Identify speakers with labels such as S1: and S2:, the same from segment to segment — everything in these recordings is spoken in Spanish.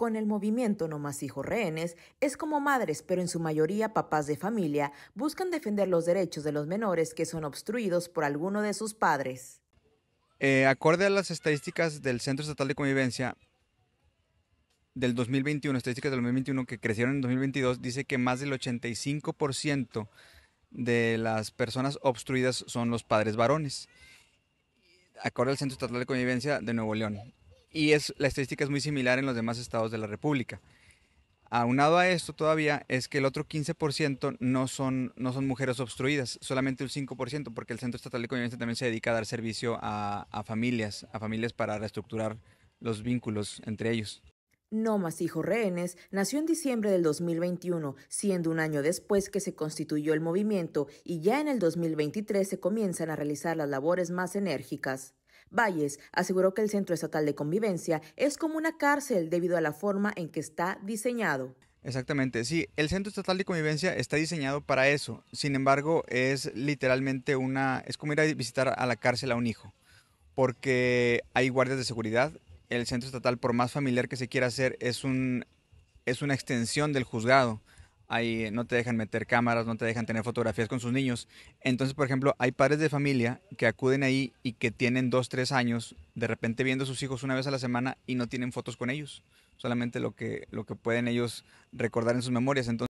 S1: Con el movimiento No Más Hijos Rehenes, es como madres, pero en su mayoría papás de familia, buscan defender los derechos de los menores que son obstruidos por alguno de sus padres.
S2: Eh, acorde a las estadísticas del Centro Estatal de Convivencia del 2021, estadísticas del 2021 que crecieron en 2022, dice que más del 85% de las personas obstruidas son los padres varones acorde al Centro Estatal de Convivencia de Nuevo León y es, la estadística es muy similar en los demás estados de la República. Aunado a esto todavía es que el otro 15% no son, no son mujeres obstruidas, solamente el 5%, porque el Centro Estatal de Convivencia también se dedica a dar servicio a, familias, a familias para reestructurar los vínculos entre ellos.
S1: No más hijos rehenes nació en diciembre del 2021, siendo un año después que se constituyó el movimiento y ya en el 2023 se comienzan a realizar las labores más enérgicas. Valles aseguró que el Centro Estatal de Convivencia es como una cárcel debido a la forma en que está diseñado.
S2: Exactamente, sí, el Centro Estatal de Convivencia está diseñado para eso, sin embargo es literalmente una, es como ir a visitar a la cárcel a un hijo, porque hay guardias de seguridad, el Centro Estatal por más familiar que se quiera hacer es, un, es una extensión del juzgado, no te dejan meter cámaras, no te dejan tener fotografías con sus niños. Entonces, por ejemplo, hay padres de familia que acuden ahí y que tienen dos, tres años, de repente viendo a sus hijos una vez a la semana y no tienen fotos con ellos, solamente lo que, lo que pueden ellos recordar en sus memorias. Entonces,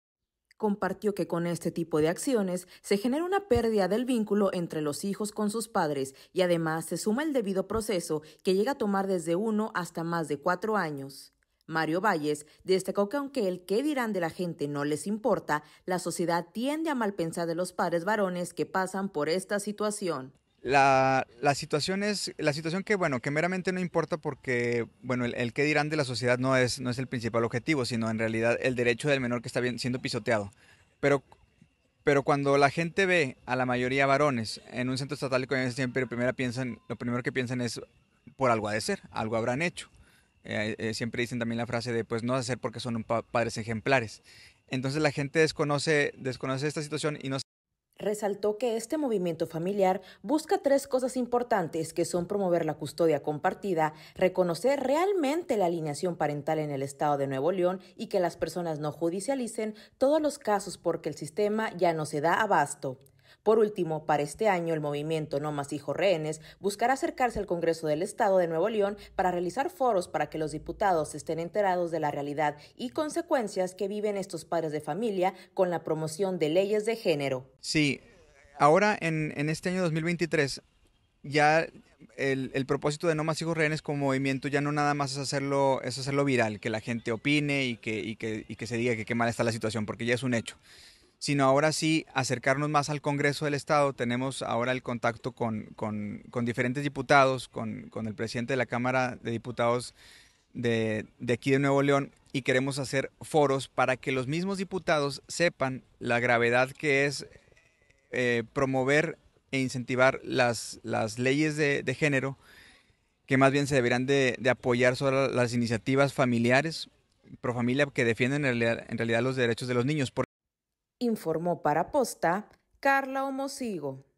S1: compartió que con este tipo de acciones se genera una pérdida del vínculo entre los hijos con sus padres y además se suma el debido proceso que llega a tomar desde uno hasta más de cuatro años. Mario Valles destacó que aunque el qué dirán de la gente no les importa, la sociedad tiende a malpensar de los padres varones que pasan por esta situación.
S2: La, situación es, la situación que, bueno, que meramente no importa porque, bueno, el, qué dirán de la sociedad no es, no es el principal objetivo, sino en realidad el derecho del menor que está siendo pisoteado. Pero, pero cuando la gente ve a la mayoría varones en un centro estatal, siempre primero piensan, lo primero que piensan es, por algo ha de ser, algo habrán hecho. Eh, eh, siempre dicen también la frase de pues no hacer porque son padres ejemplares. Entonces la gente desconoce, desconoce esta situación y no
S1: Resaltó que este movimiento familiar busca tres cosas importantes que son promover la custodia compartida, reconocer realmente la alineación parental en el estado de Nuevo León y que las personas no judicialicen todos los casos porque el sistema ya no se da abasto. Por último, para este año, el movimiento No Más Hijos Rehenes buscará acercarse al Congreso del Estado de Nuevo León para realizar foros para que los diputados estén enterados de la realidad y consecuencias que viven estos padres de familia con la promoción de leyes de género.
S2: Sí, ahora en, este año 2023 ya el, propósito de No Más Hijos Rehenes como movimiento ya no nada más es hacerlo, es hacerlo viral, que la gente opine y que, y que se diga que qué mal está la situación, porque ya es un hecho sino ahora sí acercarnos más al Congreso del Estado. Tenemos ahora el contacto con, con, diferentes diputados, con, con, el presidente de la Cámara de Diputados de, de aquí de Nuevo León y queremos hacer foros para que los mismos diputados sepan la gravedad que es eh, promover e incentivar las, las leyes de, género, que más bien se deberán de, de, apoyar sobre las iniciativas familiares, pro familia, que defienden en realidad, los derechos de los niños
S1: informó para Posta Carla Omosigo.